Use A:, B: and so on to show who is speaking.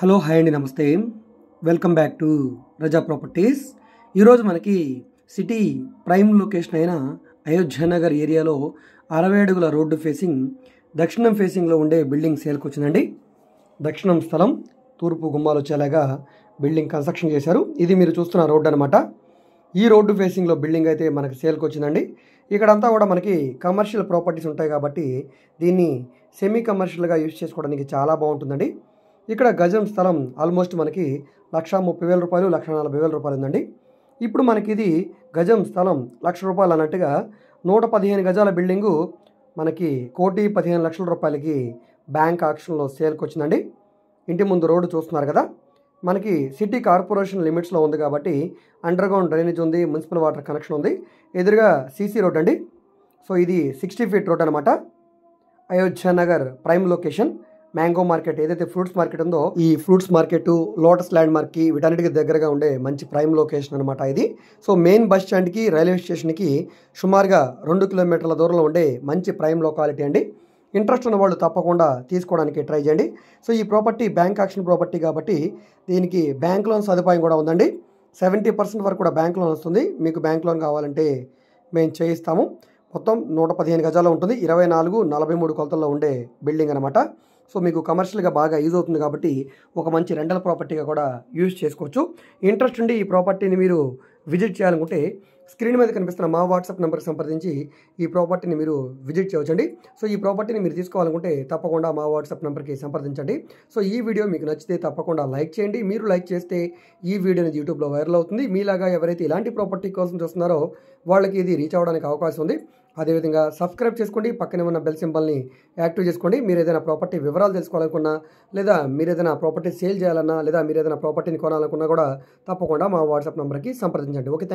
A: hello hi అండి నమస్తే welcome back to Raza properties ఈరోజు మనకి సిటీ ప్రైమ్ లొకేషన్ అయిన అయోధ్య నగర్ ఏరియాలో అరవై అడుగుల రోడ్డు ఫేసింగ్ దక్షిణం ఫేసింగ్లో ఉండే బిల్డింగ్ సేల్కి వచ్చిందండి దక్షిణం స్థలం తూర్పు గుమ్మాలు వచ్చేలాగా బిల్డింగ్ కన్స్ట్రక్షన్ చేశారు ఇది మీరు చూస్తున్న రోడ్డు అనమాట ఈ రోడ్డు ఫేసింగ్లో బిల్డింగ్ అయితే మనకి సేల్కి వచ్చిందండి ఇక్కడంతా కూడా మనకి కమర్షియల్ ప్రాపర్టీస్ ఉంటాయి కాబట్టి దీన్ని సెమీ కమర్షియల్గా యూజ్ చేసుకోవడానికి చాలా బాగుంటుందండి ఇక్కడ గజం స్థలం ఆల్మోస్ట్ మనకి లక్ష ముప్పై వేల రూపాయలు లక్ష నలభై వేల రూపాయలు ఉందండి ఇప్పుడు మనకి ఇది గజం స్థలం లక్ష రూపాయలు అన్నట్టుగా నూట పదిహేను గజాల బిల్డింగు మనకి కోటి పదిహేను లక్షల రూపాయలకి బ్యాంక్ ఆక్షన్లో సేల్కి వచ్చిందండి ఇంటి ముందు రోడ్డు చూస్తున్నారు కదా మనకి సిటీ కార్పొరేషన్ లిమిట్స్లో ఉంది కాబట్టి అండర్గ్రౌండ్ డ్రైనేజ్ ఉంది మున్సిపల్ వాటర్ కనెక్షన్ ఉంది ఎదురుగా సీసీ రోడ్ అండి సో ఇది సిక్స్టీ ఫీట్ రోడ్ అనమాట Ayodhya Nagar prime location mango market ఏదైతే ఫ్రూట్స్ మార్కెట్ ఉందో ఈ fruits market lotus landmark కి వీటన్నిటికి దగ్గరగా ఉండే మంచి ప్రైమ్ లొకేషన్ అనమాట ఇది సో మెయిన్ బస్ స్టాండ్కి రైల్వే స్టేషన్కి సుమారుగా రెండు కిలోమీటర్ల దూరంలో ఉండే మంచి ప్రైమ్ లొకాలిటీ అండి ఇంట్రెస్ట్ ఉన్న వాళ్ళు తప్పకుండా తీసుకోవడానికి ట్రై చేయండి సో ఈ ప్రాపర్టీ బ్యాంక్ ఆక్షన్ ప్రాపర్టీ కాబట్టి దీనికి బ్యాంక్ లోన్ సదుపాయం కూడా ఉందండి సెవెంటీ పర్సెంట్ వరకు కూడా బ్యాంక్ లోన్ వస్తుంది మీకు బ్యాంక్ లోన్ కావాలంటే మేము చేయిస్తాము మొత్తం నూట పదిహేను గజాలు ఉంటుంది ఇరవై నాలుగు నలభై మూడు కొలతల్లో ఉండే బిల్డింగ్ అనమాట సో మీకు కమర్షియల్గా బాగా యూజ్ అవుతుంది కాబట్టి ఒక మంచి రెంటల్ ప్రాపర్టీగా కూడా యూజ్ చేసుకోవచ్చు ఇంట్రెస్ట్ ఉండి ఈ ప్రాపర్టీని మీరు విజిట్ చేయాలనుకుంటే స్క్రీన్ మీద కనిపిస్తున్న మా వాట్సాప్ నెంబర్కి సంప్రదించి ఈ ప్రాపర్టీని మీరు విజిట్ చేయవచ్చండి సో ఈ ప్రాపర్టీని మీరు తీసుకోవాలనుకుంటే తప్పకుండా మా వాట్సాప్ నెంబర్కి సంప్రదించండి సో ఈ వీడియో మీకు నచ్చితే తప్పకుండా లైక్ చేయండి మీరు లైక్ చేస్తే ఈ వీడియో అనేది యూట్యూబ్లో వైరల్ అవుతుంది మీలాగా ఎవరైతే ఇలాంటి ప్రాపర్టీ కోసం చూస్తున్నారో వాళ్ళకి ఇది రీచ్ అవ్వడానికి అవకాశం ఉంది అదేవిధంగా సబ్స్క్రైబ్ చేసుకోండి పక్కనే ఉన్న బెల్ సింబల్ని యాక్టివ్ చేసుకోండి మీరు ఏదైనా ప్రాపర్టీ వివరాలు తెలుసుకోవాలనుకున్నా లేదా మీరు ఏదైనా ప్రాపర్టీ సేల్ చేయాలన్నా లేదా మీరు ఏదైనా ప్రాపర్టీని కొనాలనుకున్నా కూడా తప్పకుండా మా వాట్సాప్ నెంబర్కి సంప్రదించండి ఓకే